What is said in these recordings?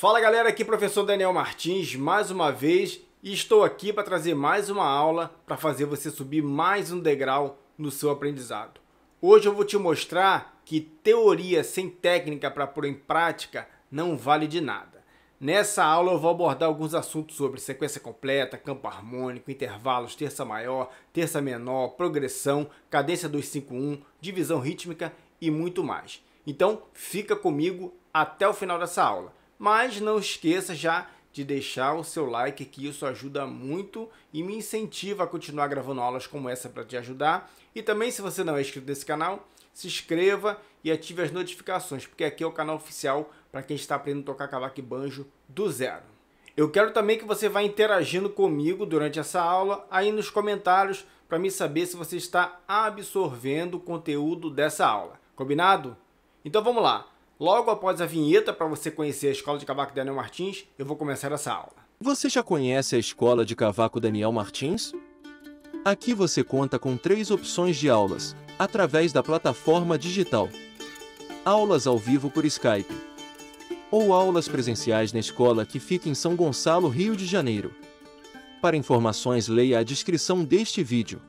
Fala galera, aqui é professor Daniel Martins mais uma vez e estou aqui para trazer mais uma aula para fazer você subir mais um degrau no seu aprendizado. Hoje eu vou te mostrar que teoria sem técnica para pôr em prática não vale de nada. Nessa aula eu vou abordar alguns assuntos sobre sequência completa, campo harmônico, intervalos, terça maior, terça menor, progressão, cadência 251, divisão rítmica e muito mais. Então fica comigo até o final dessa aula. Mas não esqueça já de deixar o seu like, que isso ajuda muito e me incentiva a continuar gravando aulas como essa para te ajudar. E também, se você não é inscrito nesse canal, se inscreva e ative as notificações, porque aqui é o canal oficial para quem está aprendendo a tocar cavaco banjo do zero. Eu quero também que você vá interagindo comigo durante essa aula, aí nos comentários, para me saber se você está absorvendo o conteúdo dessa aula. Combinado? Então vamos lá. Logo após a vinheta para você conhecer a Escola de Cavaco Daniel Martins, eu vou começar essa aula. Você já conhece a Escola de Cavaco Daniel Martins? Aqui você conta com três opções de aulas, através da plataforma digital. Aulas ao vivo por Skype. Ou aulas presenciais na escola que fica em São Gonçalo, Rio de Janeiro. Para informações, leia a descrição deste vídeo.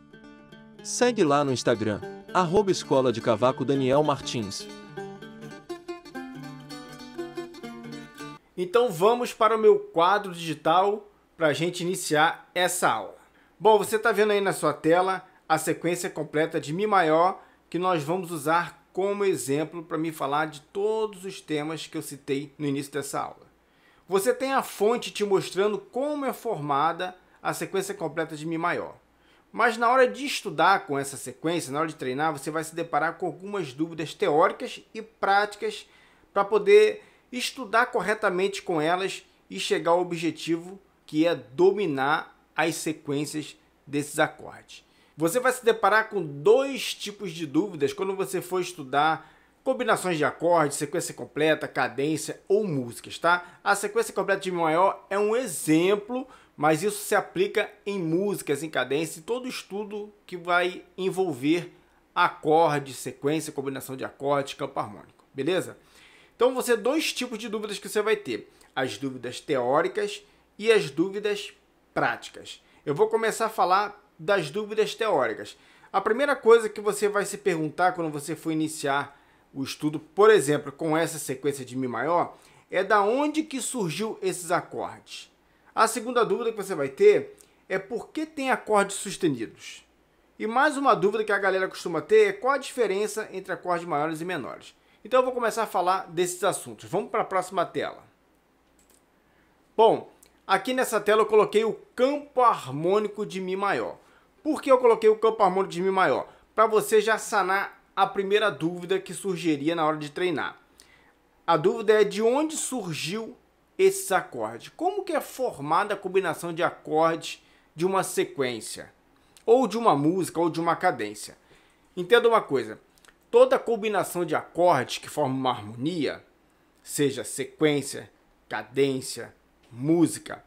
Segue lá no Instagram, arroba Escola de Cavaco Daniel Martins. Então vamos para o meu quadro digital para a gente iniciar essa aula. Bom, você está vendo aí na sua tela a sequência completa de Mi maior que nós vamos usar como exemplo para me falar de todos os temas que eu citei no início dessa aula. Você tem a fonte te mostrando como é formada a sequência completa de Mi maior. Mas na hora de estudar com essa sequência, na hora de treinar, você vai se deparar com algumas dúvidas teóricas e práticas para poder estudar corretamente com elas e chegar ao objetivo que é dominar as sequências desses acordes. Você vai se deparar com dois tipos de dúvidas quando você for estudar combinações de acordes, sequência completa, cadência ou músicas, tá? A sequência completa de Mi maior é um exemplo, mas isso se aplica em músicas, em cadência e todo estudo que vai envolver acorde, sequência, combinação de acordes, campo harmônico, beleza? Então você dois tipos de dúvidas que você vai ter: as dúvidas teóricas e as dúvidas práticas. Eu vou começar a falar das dúvidas teóricas. A primeira coisa que você vai se perguntar quando você for iniciar o estudo, por exemplo, com essa sequência de Mi maior, é da onde que surgiu esses acordes. A segunda dúvida que você vai ter é por que tem acordes sustenidos. E mais uma dúvida que a galera costuma ter é qual a diferença entre acordes maiores e menores. Então eu vou começar a falar desses assuntos. Vamos para a próxima tela. Bom, aqui nessa tela eu coloquei o campo harmônico de Mi maior. Por que eu coloquei o campo harmônico de Mi maior? Para você já sanar a primeira dúvida que surgiria na hora de treinar. A dúvida é de onde surgiu esses acordes. Como que é formada a combinação de acordes de uma sequência? Ou de uma música, ou de uma cadência. Entenda uma coisa toda combinação de acordes que forma uma harmonia, seja sequência, cadência, música,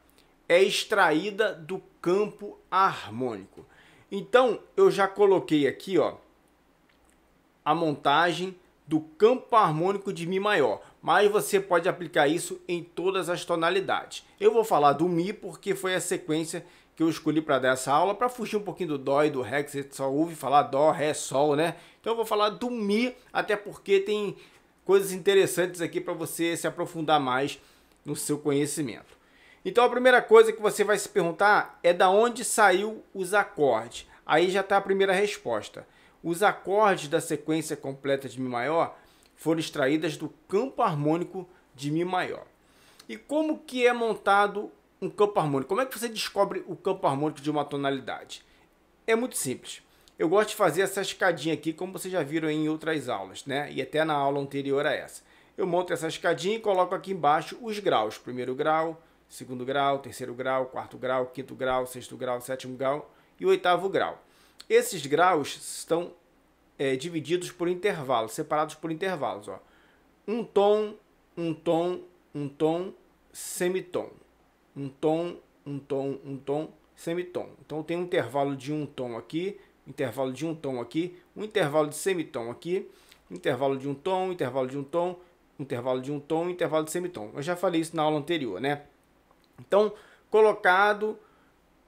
é extraída do campo harmônico. Então, eu já coloquei aqui, ó, a montagem do campo harmônico de Mi maior, mas você pode aplicar isso em todas as tonalidades. Eu vou falar do Mi porque foi a sequência que eu escolhi para dar essa aula para fugir um pouquinho do dó e do ré, que você só ouve falar dó, ré, sol, né? Então eu vou falar do mi, até porque tem coisas interessantes aqui para você se aprofundar mais no seu conhecimento. Então a primeira coisa que você vai se perguntar é da onde saiu os acordes. Aí já está a primeira resposta. Os acordes da sequência completa de mi maior foram extraídas do campo harmônico de mi maior. E como que é montado um campo harmônico. Como é que você descobre o campo harmônico de uma tonalidade? É muito simples. Eu gosto de fazer essa escadinha aqui, como vocês já viram em outras aulas, né? E até na aula anterior a essa. Eu monto essa escadinha e coloco aqui embaixo os graus. Primeiro grau, segundo grau, terceiro grau, quarto grau, quinto grau, sexto grau, sétimo grau e oitavo grau. Esses graus estão é, divididos por intervalos, separados por intervalos. Ó. Um tom, um tom, um tom, semitom um tom, um tom, um tom, semitom. Então tem um intervalo de um tom aqui, intervalo de um tom aqui, um intervalo de semitom aqui, intervalo de um tom, intervalo de um tom, intervalo de um tom, intervalo de semitom. Eu já falei isso na aula anterior, né? Então, colocado,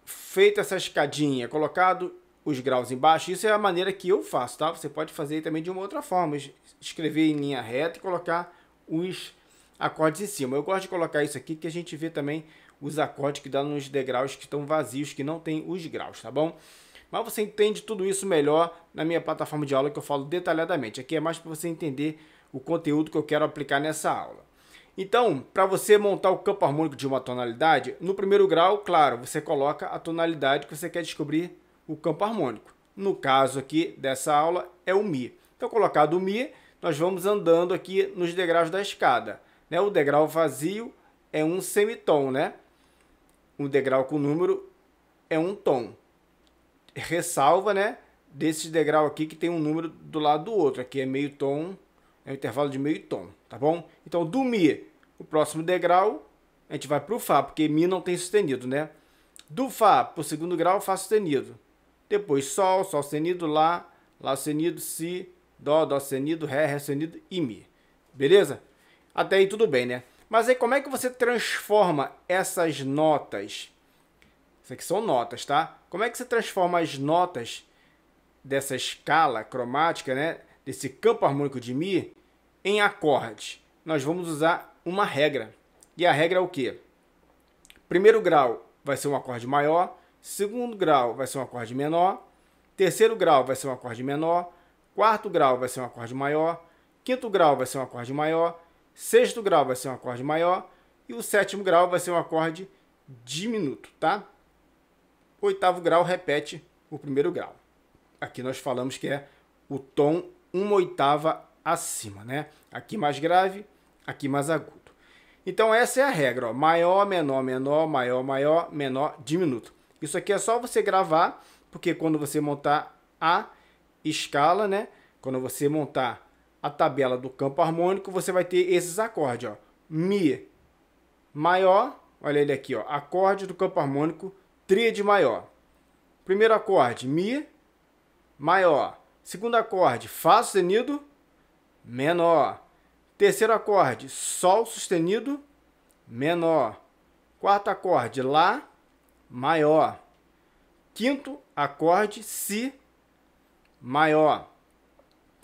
feita essa escadinha, colocado os graus embaixo, isso é a maneira que eu faço, tá? Você pode fazer também de uma outra forma, escrever em linha reta e colocar os acordes em cima. Eu gosto de colocar isso aqui que a gente vê também os acordes que dão nos degraus que estão vazios, que não tem os graus, tá bom? Mas você entende tudo isso melhor na minha plataforma de aula que eu falo detalhadamente. Aqui é mais para você entender o conteúdo que eu quero aplicar nessa aula. Então, para você montar o campo harmônico de uma tonalidade, no primeiro grau, claro, você coloca a tonalidade que você quer descobrir o campo harmônico. No caso aqui dessa aula é o Mi. Então, colocado o Mi, nós vamos andando aqui nos degraus da escada. Né? O degrau vazio é um semitom, né? um degrau com número é um tom. Ressalva, né? Desse degrau aqui que tem um número do lado do outro. Aqui é meio tom, é um intervalo de meio tom, tá bom? Então, do Mi, o próximo degrau, a gente vai para o Fá, porque Mi não tem sustenido, né? Do Fá para o segundo grau, Fá sustenido. Depois Sol, Sol sustenido, Lá, Lá sustenido, Si, Dó, Dó sustenido, Ré, Ré sustenido e Mi. Beleza? Até aí tudo bem, né? Mas aí como é que você transforma essas notas? Isso aqui são notas, tá? Como é que você transforma as notas dessa escala cromática, né? Desse campo harmônico de Mi em acordes? Nós vamos usar uma regra. E a regra é o quê? Primeiro grau vai ser um acorde maior, segundo grau vai ser um acorde menor, terceiro grau vai ser um acorde menor, quarto grau vai ser um acorde maior, quinto grau vai ser um acorde maior, Sexto grau vai ser um acorde maior e o sétimo grau vai ser um acorde diminuto, tá? O oitavo grau repete o primeiro grau. Aqui nós falamos que é o tom uma oitava acima, né? Aqui mais grave, aqui mais agudo. Então essa é a regra, ó. maior, menor, menor, maior, maior, menor, diminuto. Isso aqui é só você gravar, porque quando você montar a escala, né? Quando você montar a tabela do campo harmônico, você vai ter esses acordes, ó. Mi maior, olha ele aqui, ó, acorde do campo harmônico tríade maior. Primeiro acorde, mi maior. Segundo acorde, fá sustenido menor. Terceiro acorde, sol sustenido menor. Quarto acorde, lá maior. Quinto acorde, si maior.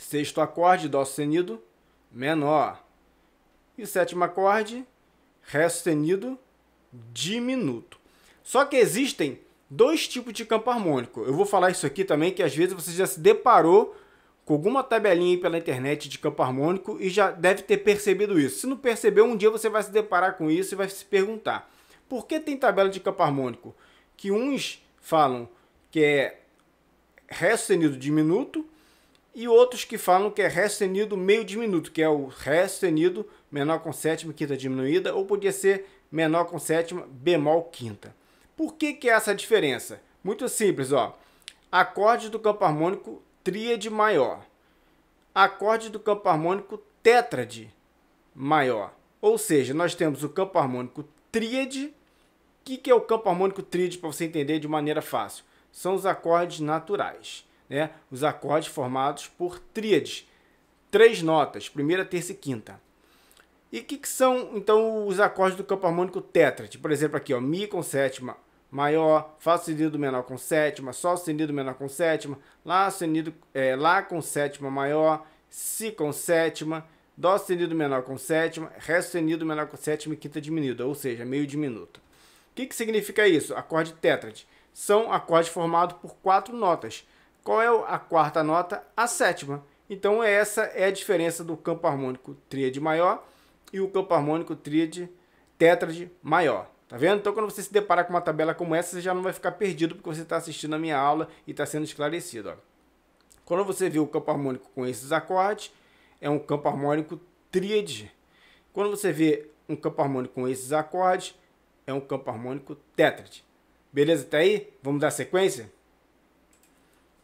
Sexto acorde, Dó sustenido, menor. E sétimo acorde, Ré sustenido, diminuto. Só que existem dois tipos de campo harmônico. Eu vou falar isso aqui também, que às vezes você já se deparou com alguma tabelinha pela internet de campo harmônico e já deve ter percebido isso. Se não percebeu, um dia você vai se deparar com isso e vai se perguntar: por que tem tabela de campo harmônico? Que uns falam que é Ré sustenido diminuto e outros que falam que é Ré sustenido meio diminuto, que é o Ré sustenido menor com sétima, quinta diminuída, ou podia ser menor com sétima, bemol quinta. Por que, que é essa diferença? Muito simples, ó. Acorde do campo harmônico tríade maior. Acorde do campo harmônico tétrade maior. Ou seja, nós temos o campo harmônico tríade. O que, que é o campo harmônico tríade para você entender de maneira fácil? São os acordes naturais né, os acordes formados por tríades, três notas, primeira, terça e quinta. E o que, que, são, então, os acordes do campo harmônico tétrade? Por exemplo, aqui, ó, Mi com sétima maior, Fá sustenido menor com sétima, Sol sustenido menor com sétima, Lá sustenido, é, Lá com sétima maior, Si com sétima, Dó sustenido menor com sétima, Ré sustenido menor com sétima e quinta diminuída, ou seja, meio diminuto. O que, que significa isso? Acorde tétrade. São acordes formados por quatro notas, qual é a quarta nota? A sétima. Então essa é a diferença do campo harmônico tríade maior e o campo harmônico tríade tétrade maior. Tá vendo? Então quando você se deparar com uma tabela como essa, você já não vai ficar perdido porque você está assistindo a minha aula e está sendo esclarecido. Ó. Quando você vê o campo harmônico com esses acordes, é um campo harmônico tríade. Quando você vê um campo harmônico com esses acordes, é um campo harmônico tétrade. Beleza até aí? Vamos dar sequência?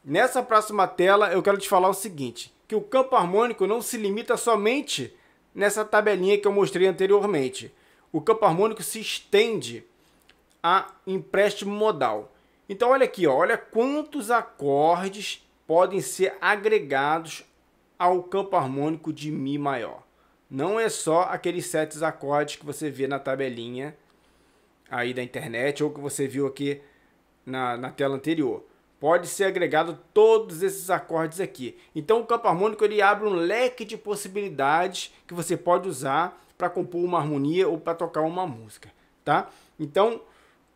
Nessa próxima tela eu quero te falar o seguinte, que o campo harmônico não se limita somente nessa tabelinha que eu mostrei anteriormente. O campo harmônico se estende a empréstimo modal. Então olha aqui, ó, olha quantos acordes podem ser agregados ao campo harmônico de Mi maior. Não é só aqueles sete acordes que você vê na tabelinha aí da internet ou que você viu aqui na, na tela anterior pode ser agregado todos esses acordes aqui. Então o campo harmônico ele abre um leque de possibilidades que você pode usar para compor uma harmonia ou para tocar uma música, tá? Então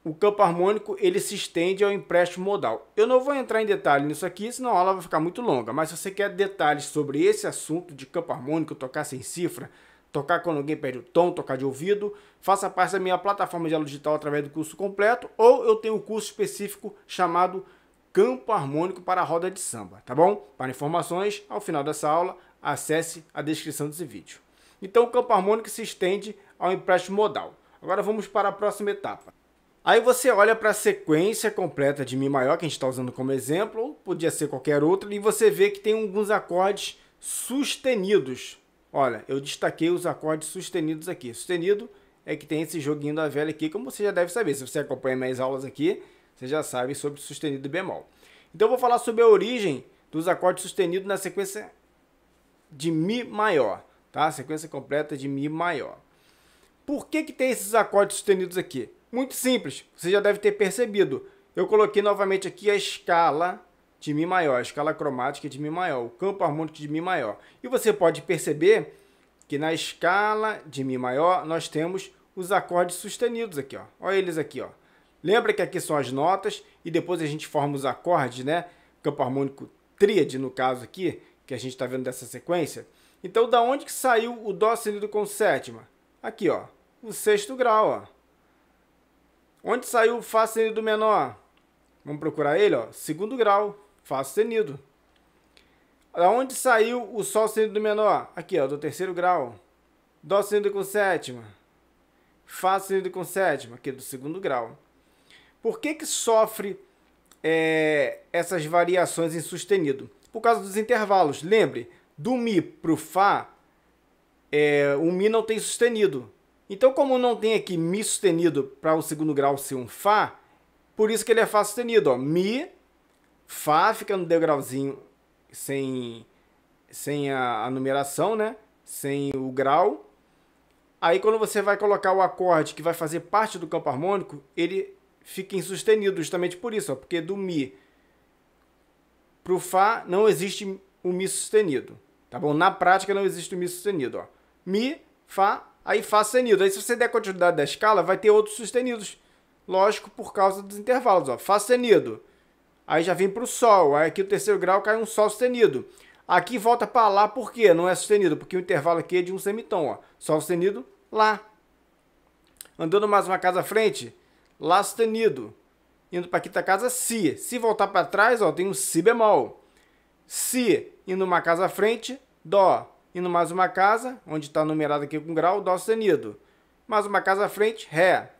o campo harmônico ele se estende ao empréstimo modal. Eu não vou entrar em detalhe nisso aqui, senão a aula vai ficar muito longa, mas se você quer detalhes sobre esse assunto de campo harmônico, tocar sem cifra, tocar quando alguém perde o tom, tocar de ouvido, faça parte da minha plataforma de aula digital através do curso completo, ou eu tenho um curso específico chamado campo harmônico para a roda de samba, tá bom? Para informações, ao final dessa aula, acesse a descrição desse vídeo. Então, o campo harmônico se estende ao empréstimo modal. Agora vamos para a próxima etapa. Aí você olha para a sequência completa de Mi maior, que a gente está usando como exemplo, ou podia ser qualquer outra, e você vê que tem alguns acordes sustenidos. Olha, eu destaquei os acordes sustenidos aqui. Sustenido é que tem esse joguinho da velha aqui, como você já deve saber. Se você acompanha minhas aulas aqui, você já sabe sobre sustenido e bemol. Então eu vou falar sobre a origem dos acordes sustenidos na sequência de Mi maior, tá? sequência completa de Mi maior. Por que, que tem esses acordes sustenidos aqui? Muito simples, você já deve ter percebido. Eu coloquei novamente aqui a escala de Mi maior, a escala cromática de Mi maior, o campo harmônico de Mi maior. E você pode perceber que na escala de Mi maior nós temos os acordes sustenidos aqui, ó. Olha eles aqui, ó. Lembra que aqui são as notas e depois a gente forma os acordes, né? Campo harmônico tríade, no caso aqui, que a gente está vendo dessa sequência. Então, da onde que saiu o Dó sinido com sétima? Aqui, ó, o sexto grau, ó. Onde saiu o Fá sinido menor? Vamos procurar ele, ó, segundo grau, Fá sustenido. Da onde saiu o Sol sinido menor? Aqui, ó, do terceiro grau. Dó sinido com sétima. Fá sinido com sétima, aqui do segundo grau. Por que, que sofre é, essas variações em sustenido? Por causa dos intervalos. Lembre, do Mi para o Fá, é, o Mi não tem sustenido. Então, como não tem aqui Mi sustenido para o segundo grau ser um Fá, por isso que ele é Fá sustenido. Ó. Mi, Fá fica no degrauzinho sem, sem a, a numeração, né? sem o grau. Aí quando você vai colocar o acorde que vai fazer parte do campo harmônico, ele fica insustenido justamente por isso, ó, porque do Mi para o Fá não existe o Mi sustenido, tá bom? Na prática não existe o Mi sustenido, ó. Mi, Fá, aí Fá sustenido. Aí se você der continuidade da escala, vai ter outros sustenidos, lógico, por causa dos intervalos, ó. Fá sustenido, aí já vem para o Sol, aí aqui o terceiro grau cai um Sol sustenido. Aqui volta para lá, por quê? Não é sustenido, porque o intervalo aqui é de um semitom, ó. Sol sustenido, lá. Andando mais uma casa à frente, Lá sustenido. Indo para a quinta casa, Si. Se voltar para trás, ó, tem um Si bemol. Si indo uma casa à frente, Dó. Indo mais uma casa, onde está numerado aqui com grau, Dó sustenido. Mais uma casa à frente, Ré.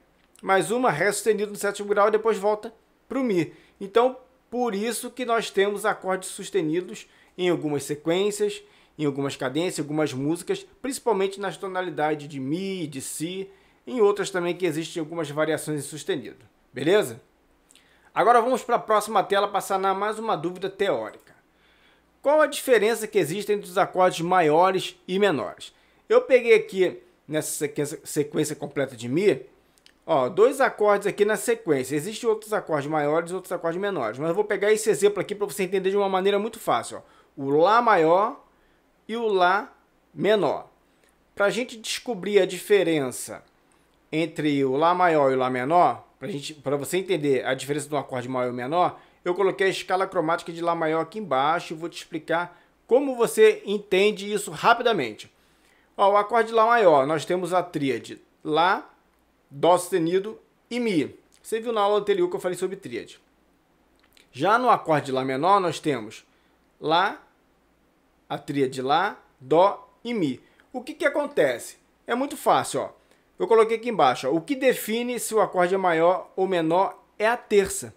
Mais uma, Ré sustenido no sétimo grau, e depois volta para o Mi. Então, por isso que nós temos acordes sustenidos em algumas sequências, em algumas cadências, algumas músicas, principalmente nas tonalidades de Mi, de Si em outras também que existem algumas variações em sustenido. Beleza? Agora vamos para a próxima tela para sanar mais uma dúvida teórica. Qual a diferença que existe entre os acordes maiores e menores? Eu peguei aqui nessa sequência completa de Mi, ó, dois acordes aqui na sequência. Existem outros acordes maiores e outros acordes menores, mas eu vou pegar esse exemplo aqui para você entender de uma maneira muito fácil. Ó. O Lá maior e o Lá menor. Para a gente descobrir a diferença entre o Lá maior e o Lá menor, para você entender a diferença de um acorde maior e menor, eu coloquei a escala cromática de Lá maior aqui embaixo e vou te explicar como você entende isso rapidamente. Ó, o acorde Lá maior, nós temos a tríade Lá, Dó sustenido e Mi. Você viu na aula anterior que eu falei sobre tríade. Já no acorde Lá menor, nós temos Lá, a tríade Lá, Dó e Mi. O que, que acontece? É muito fácil, ó. Eu coloquei aqui embaixo, ó, o que define se o acorde é maior ou menor é a terça.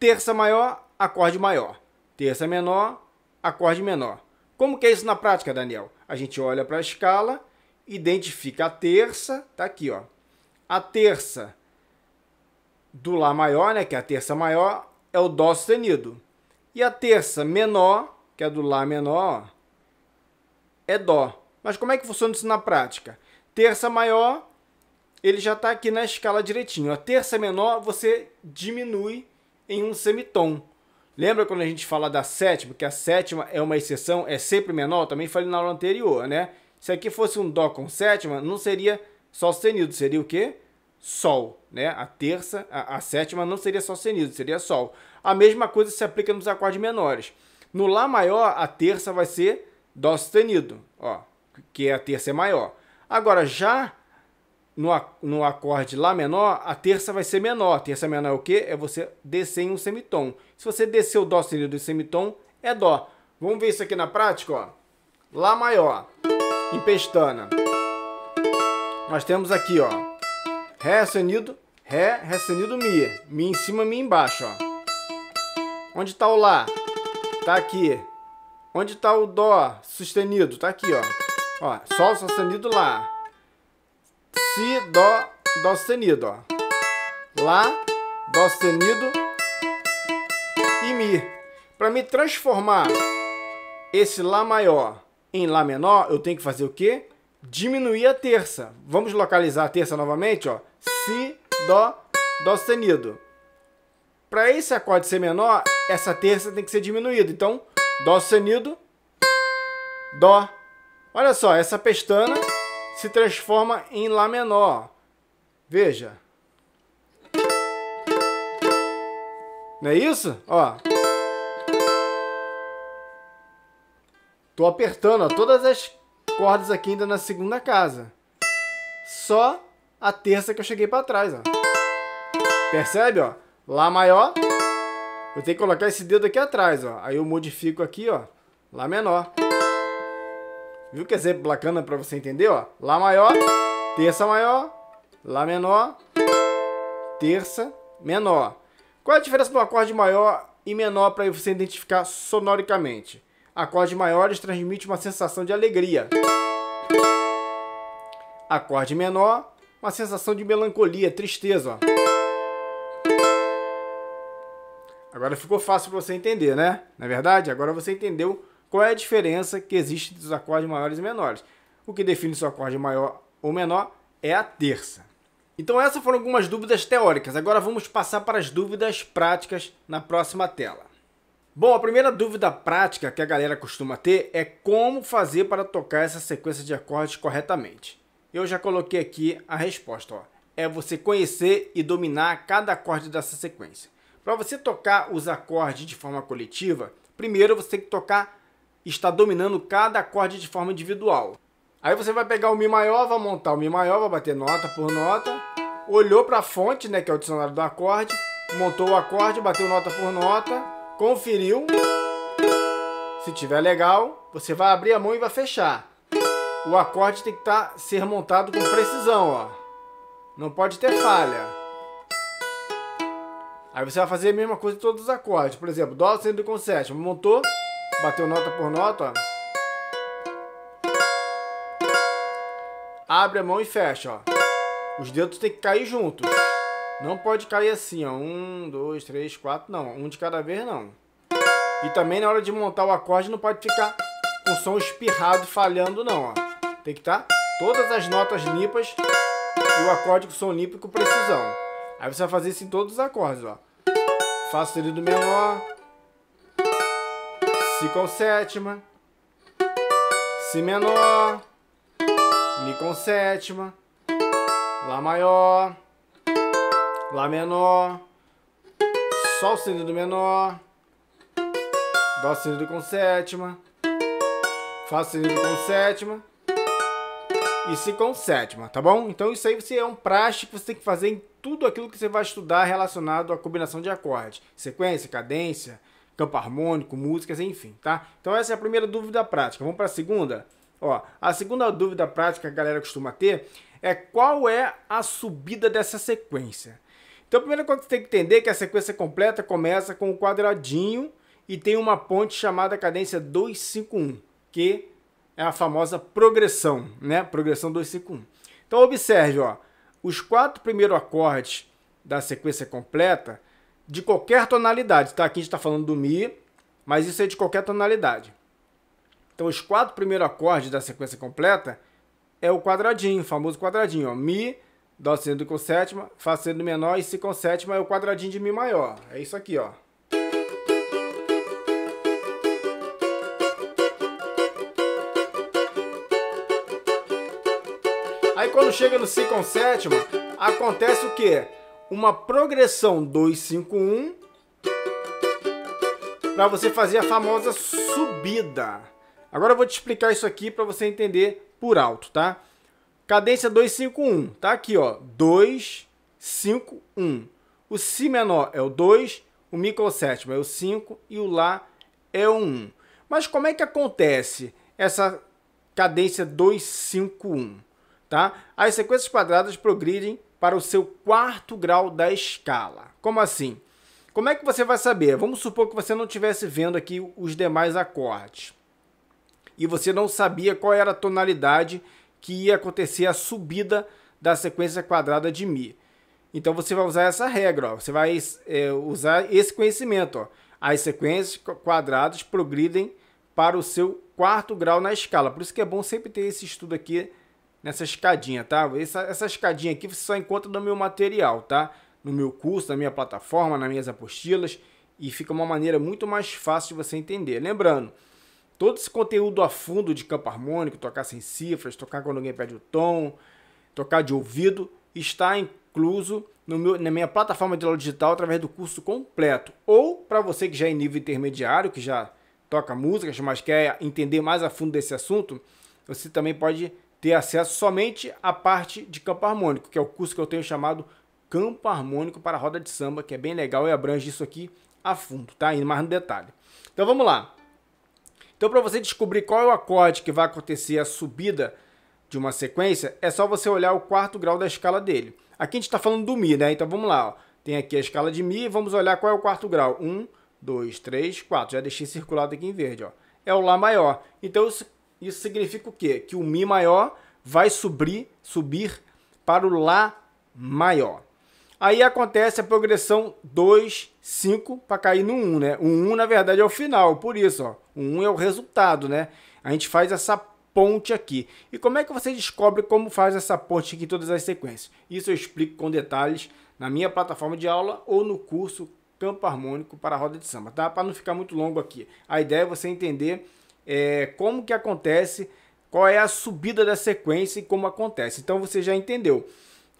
Terça maior, acorde maior. Terça menor, acorde menor. Como que é isso na prática, Daniel? A gente olha para a escala, identifica a terça, tá aqui, ó. A terça do Lá maior, né, que é a terça maior, é o Dó sustenido. E a terça menor, que é do Lá menor, é Dó. Mas como é que funciona isso na prática? Terça maior ele já está aqui na escala direitinho. A terça menor você diminui em um semitom. Lembra quando a gente fala da sétima, que a sétima é uma exceção, é sempre menor? Também falei na aula anterior, né? Se aqui fosse um Dó com sétima, não seria Sol sustenido, seria o quê? Sol, né? A terça, a, a sétima não seria Sol sustenido, seria Sol. A mesma coisa se aplica nos acordes menores. No Lá maior, a terça vai ser Dó sustenido, ó, que é a terça é maior. Agora, já no, no acorde Lá menor, a terça vai ser menor. A terça menor é o quê? É você descer em um semitom. Se você descer o Dó sustenido em semitom, é Dó. Vamos ver isso aqui na prática, ó. Lá maior, em pestana. Nós temos aqui, ó. Ré sustenido, Ré, Ré sustenido, Mi. Mi em cima, Mi embaixo, ó. Onde está o Lá? Tá aqui. Onde está o Dó sustenido? Tá aqui, ó. Ó, Sol sustenido, Lá. Si, Dó, Dó sustenido, ó. Lá, Dó sustenido e Mi. Para me transformar esse Lá maior em Lá menor, eu tenho que fazer o quê? Diminuir a terça. Vamos localizar a terça novamente, ó. Si, Dó, Dó sustenido. Para esse acorde ser menor, essa terça tem que ser diminuída. Então, Dó sustenido, Dó. Olha só, essa pestana se transforma em Lá menor. Veja. Não é isso? Ó. Tô apertando ó, todas as cordas aqui ainda na segunda casa. Só a terça que eu cheguei para trás, ó. Percebe, ó? Lá maior. Eu tenho que colocar esse dedo aqui atrás, ó. Aí eu modifico aqui, ó. Lá menor. Viu que exemplo bacana para você entender, ó? Lá maior, terça maior, lá menor, terça menor. Qual é a diferença do acorde maior e menor para você identificar sonoricamente? Acordes maiores transmite uma sensação de alegria. Acorde menor, uma sensação de melancolia, tristeza. Agora ficou fácil para você entender, né? Na é verdade, agora você entendeu qual é a diferença que existe dos acordes maiores e menores. O que define se o acorde é maior ou menor é a terça. Então essas foram algumas dúvidas teóricas. Agora vamos passar para as dúvidas práticas na próxima tela. Bom, a primeira dúvida prática que a galera costuma ter é como fazer para tocar essa sequência de acordes corretamente. Eu já coloquei aqui a resposta, ó. É você conhecer e dominar cada acorde dessa sequência. Para você tocar os acordes de forma coletiva, primeiro você tem que tocar está dominando cada acorde de forma individual. Aí você vai pegar o Mi maior, vai montar o Mi maior, vai bater nota por nota, olhou para a fonte, né, que é o dicionário do acorde, montou o acorde, bateu nota por nota, conferiu. Se tiver legal, você vai abrir a mão e vai fechar. O acorde tem que tá, ser montado com precisão, ó. Não pode ter falha. Aí você vai fazer a mesma coisa em todos os acordes. Por exemplo, Dó sendo com sétima, montou, Bateu nota por nota, ó. Abre a mão e fecha, ó. Os dedos tem que cair juntos. Não pode cair assim, ó. Um, dois, três, quatro, não. Um de cada vez, não. E também na hora de montar o acorde não pode ficar com o som espirrado falhando, não, ó. Tem que estar tá todas as notas limpas e o acorde com som limpo e com precisão. Aí você vai fazer isso em todos os acordes, ó. o sustenido menor, Si com sétima, Si menor, Mi com sétima, Lá maior, Lá menor, Sol sustenido menor, Dó sustenido com sétima, Fá sustenido com sétima e Si com sétima, tá bom? Então isso aí você é um praxe que você tem que fazer em tudo aquilo que você vai estudar relacionado à combinação de acordes, sequência, cadência, campo harmônico, músicas, enfim, tá? Então essa é a primeira dúvida prática. Vamos para a segunda? Ó, a segunda dúvida prática que a galera costuma ter é qual é a subida dessa sequência. Então a primeira coisa que você tem que entender é que a sequência completa começa com o um quadradinho e tem uma ponte chamada cadência 251, que é a famosa progressão, né? Progressão 251. Então observe, ó, os quatro primeiros acordes da sequência completa de qualquer tonalidade, tá? Aqui a gente está falando do Mi, mas isso é de qualquer tonalidade. Então, os quatro primeiros acordes da sequência completa é o quadradinho, o famoso quadradinho, ó. Mi, Dó sendo com sétima, Fá sendo menor e Si com sétima é o quadradinho de Mi maior. É isso aqui, ó. Aí quando chega no Si com sétima, acontece o quê? uma progressão 251 para você fazer a famosa subida. Agora eu vou te explicar isso aqui para você entender por alto, tá? Cadência 251, tá aqui, ó, 2 O si menor é o 2, o mi com sétima é o 5 e o lá é o 1. Mas como é que acontece essa cadência 251, tá? As sequências quadradas progridem para o seu quarto grau da escala. Como assim? Como é que você vai saber? Vamos supor que você não estivesse vendo aqui os demais acordes e você não sabia qual era a tonalidade que ia acontecer a subida da sequência quadrada de Mi. Então você vai usar essa regra, ó. você vai é, usar esse conhecimento. Ó. As sequências quadradas progridem para o seu quarto grau na escala. Por isso que é bom sempre ter esse estudo aqui nessa escadinha, tá? Essa, essa escadinha aqui você só encontra no meu material, tá? No meu curso, na minha plataforma, nas minhas apostilas. E fica uma maneira muito mais fácil de você entender. Lembrando, todo esse conteúdo a fundo de campo harmônico, tocar sem cifras, tocar quando alguém perde o tom, tocar de ouvido, está incluso meu, na minha plataforma de aula digital através do curso completo. Ou para você que já é em nível intermediário, que já toca músicas, mas quer entender mais a fundo desse assunto, você também pode ter acesso somente à parte de campo harmônico, que é o curso que eu tenho chamado Campo Harmônico para Roda de Samba, que é bem legal e abrange isso aqui a fundo, tá? Indo mais no detalhe. Então vamos lá. Então para você descobrir qual é o acorde que vai acontecer a subida de uma sequência, é só você olhar o quarto grau da escala dele. Aqui a gente está falando do Mi, né? Então vamos lá, ó. Tem aqui a escala de Mi, vamos olhar qual é o quarto grau. 1, 2, 3, 4. Já deixei circulado aqui em verde, ó. É o Lá maior. Então isso significa o quê? Que o Mi maior vai subir, subir para o Lá maior. Aí acontece a progressão 2, 5 para cair no 1, um, né? O 1, um, na verdade, é o final, por isso, ó. O 1 um é o resultado, né? A gente faz essa ponte aqui. E como é que você descobre como faz essa ponte aqui em todas as sequências? Isso eu explico com detalhes na minha plataforma de aula ou no curso Campo Harmônico para a Roda de Samba, tá? Para não ficar muito longo aqui. A ideia é você entender é, como que acontece, qual é a subida da sequência e como acontece. Então você já entendeu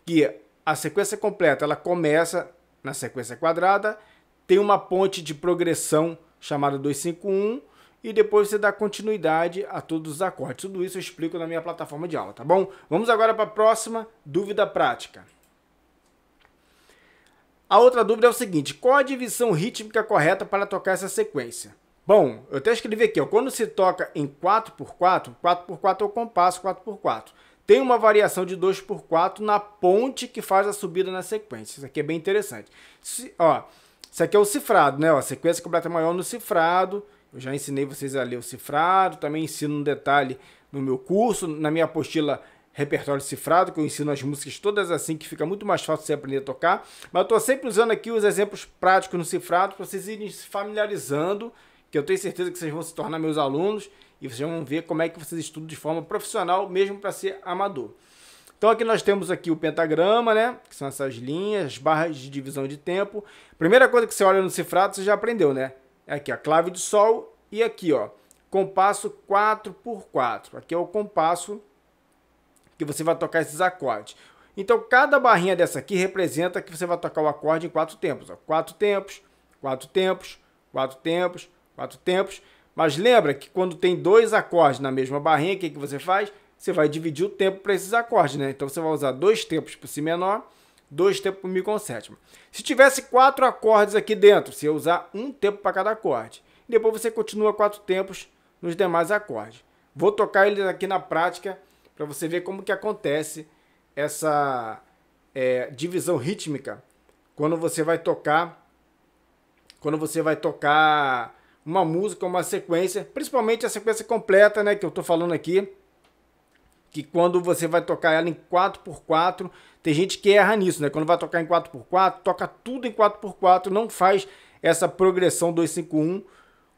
que a sequência completa ela começa na sequência quadrada, tem uma ponte de progressão chamada 251 e depois você dá continuidade a todos os acordes. Tudo isso eu explico na minha plataforma de aula, tá bom? Vamos agora para a próxima dúvida prática. A outra dúvida é o seguinte: qual a divisão rítmica correta para tocar essa sequência? Bom, eu até escrevi aqui, ó, quando se toca em 4x4, 4x4 é o compasso 4x4. Tem uma variação de 2x4 na ponte que faz a subida na sequência. Isso aqui é bem interessante. Se, ó, isso aqui é o cifrado, né? Ó, a sequência completa é maior no cifrado. Eu já ensinei vocês a ler o cifrado, também ensino um detalhe no meu curso, na minha apostila repertório cifrado, que eu ensino as músicas todas assim, que fica muito mais fácil você aprender a tocar. Mas eu estou sempre usando aqui os exemplos práticos no cifrado para vocês irem se familiarizando que eu tenho certeza que vocês vão se tornar meus alunos e vocês vão ver como é que vocês estudam de forma profissional, mesmo para ser amador. Então aqui nós temos aqui o pentagrama, né? Que são essas linhas, barras de divisão de tempo. Primeira coisa que você olha no cifrado, você já aprendeu, né? É aqui a clave de sol e aqui, ó, compasso 4 por 4. Aqui é o compasso que você vai tocar esses acordes. Então cada barrinha dessa aqui representa que você vai tocar o acorde em quatro tempos, ó. Quatro tempos, quatro tempos, quatro tempos, quatro tempos. Mas lembra que quando tem dois acordes na mesma barrinha, o que, que você faz? Você vai dividir o tempo para esses acordes, né? Então você vai usar dois tempos para si menor, dois tempos para o mi com sétima. Se tivesse quatro acordes aqui dentro, você ia usar um tempo para cada acorde. Depois você continua quatro tempos nos demais acordes. Vou tocar eles aqui na prática para você ver como que acontece essa é, divisão rítmica quando você vai tocar quando você vai tocar uma música, uma sequência, principalmente a sequência completa, né, que eu estou falando aqui, que quando você vai tocar ela em 4x4, tem gente que erra nisso, né? Quando vai tocar em 4x4, toca tudo em 4x4, não faz essa progressão 251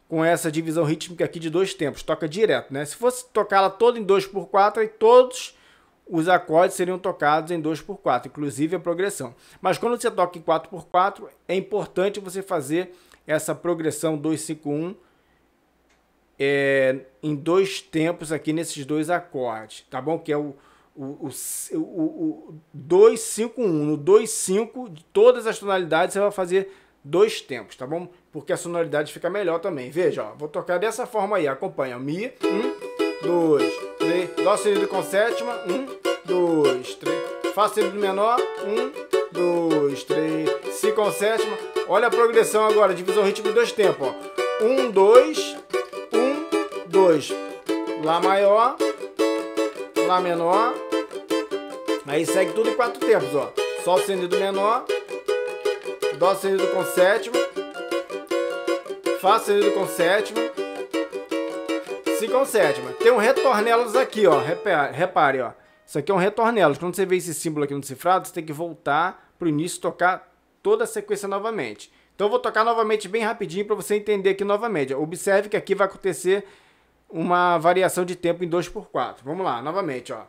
com essa divisão rítmica aqui de dois tempos, toca direto, né? Se fosse tocar ela toda em 2x4, aí todos os acordes seriam tocados em 2x4, inclusive a progressão. Mas quando você toca em 4x4, é importante você fazer essa progressão 251 é, em dois tempos aqui nesses dois acordes, tá bom? Que é o, o, o, o 251. No 25, de todas as tonalidades, você vai fazer dois tempos, tá bom? Porque a sonoridade fica melhor também. Veja, ó, vou tocar dessa forma aí. Acompanha. Mi, um, dois, três. Dó seguido com sétima, um, dois, três. Fá seguido menor, um, dois, três, si com sétima. Olha a progressão agora, divisão ritmo em dois tempos. Ó. Um, dois, um, dois. Lá maior, Lá menor. Aí segue tudo em quatro tempos, ó. Sol sustenido menor, Dó sustenido com sétima, Fá sustenido com sétima, Si com sétima. Tem um retornelos aqui, ó. Repare, repare ó. Isso aqui é um retornelo. Quando você vê esse símbolo aqui no cifrado, você tem que voltar para o início e tocar toda a sequência novamente. Então eu vou tocar novamente bem rapidinho para você entender aqui novamente. Observe que aqui vai acontecer uma variação de tempo em 2 por 4. Vamos lá, novamente, ó.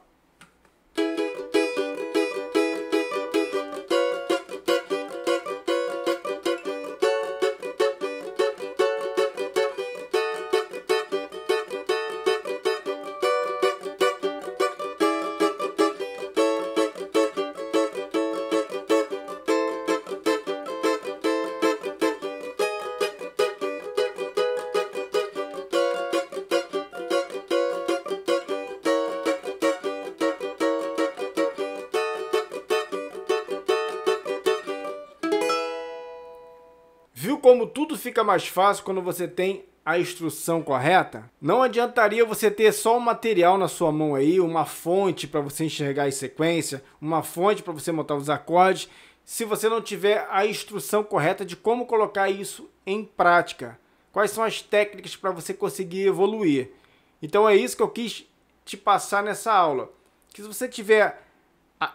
Viu como tudo fica mais fácil quando você tem a instrução correta? Não adiantaria você ter só o um material na sua mão aí, uma fonte para você enxergar a sequência, uma fonte para você montar os acordes, se você não tiver a instrução correta de como colocar isso em prática. Quais são as técnicas para você conseguir evoluir? Então é isso que eu quis te passar nessa aula. Que se você tiver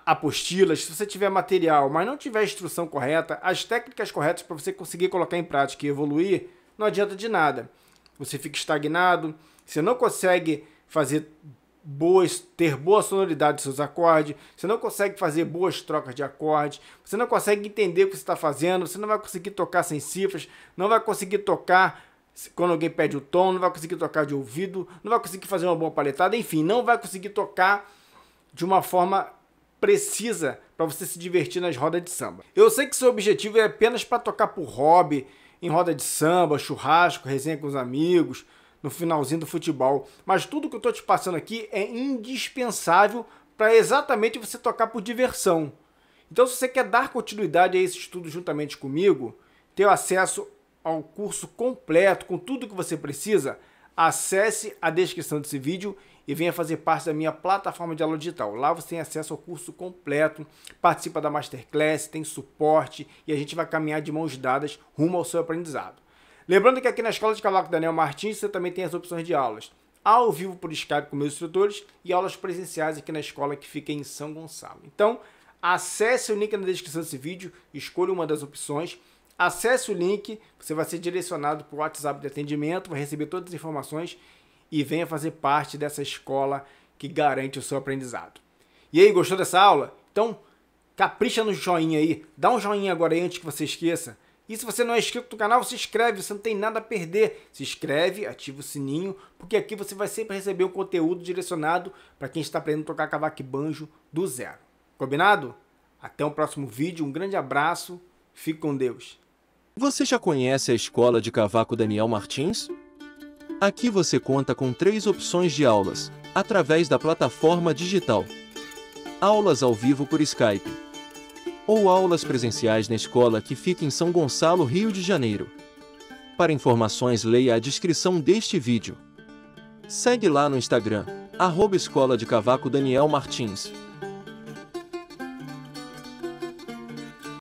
apostilas, se você tiver material, mas não tiver a instrução correta, as técnicas corretas para você conseguir colocar em prática e evoluir, não adianta de nada. Você fica estagnado, você não consegue fazer boas, ter boa sonoridade dos seus acordes, você não consegue fazer boas trocas de acordes, você não consegue entender o que você está fazendo, você não vai conseguir tocar sem cifras, não vai conseguir tocar quando alguém pede o tom, não vai conseguir tocar de ouvido, não vai conseguir fazer uma boa paletada, enfim, não vai conseguir tocar de uma forma precisa para você se divertir nas rodas de samba. Eu sei que seu objetivo é apenas para tocar por hobby, em roda de samba, churrasco, resenha com os amigos, no finalzinho do futebol, mas tudo que eu estou te passando aqui é indispensável para exatamente você tocar por diversão. Então, se você quer dar continuidade a esse estudo juntamente comigo, ter acesso ao curso completo com tudo que você precisa, acesse a descrição desse vídeo e venha fazer parte da minha plataforma de aula digital. Lá você tem acesso ao curso completo, participa da masterclass, tem suporte e a gente vai caminhar de mãos dadas rumo ao seu aprendizado. Lembrando que aqui na Escola de Cavaco Daniel Martins você também tem as opções de aulas ao vivo por Skype com meus instrutores e aulas presenciais aqui na escola que fica em São Gonçalo. Então, acesse o link na descrição desse vídeo, escolha uma das opções, acesse o link, você vai ser direcionado para o WhatsApp de atendimento, vai receber todas as informações e venha fazer parte dessa escola que garante o seu aprendizado. E aí, gostou dessa aula? Então, capricha no joinha aí, dá um joinha agora aí antes que você esqueça. E se você não é inscrito no canal, se inscreve, você não tem nada a perder. Se inscreve, ativa o sininho, porque aqui você vai sempre receber um conteúdo direcionado para quem está aprendendo a tocar cavaco e banjo do zero. Combinado? Até o próximo vídeo, um grande abraço, fique com Deus. Você já conhece a escola de cavaco Daniel Martins? Aqui você conta com três opções de aulas, através da plataforma digital. Aulas ao vivo por Skype. Ou aulas presenciais na escola que fica em São Gonçalo, Rio de Janeiro. Para informações leia a descrição deste vídeo. Segue lá no Instagram, arroba Escola de Cavaco Daniel Martins.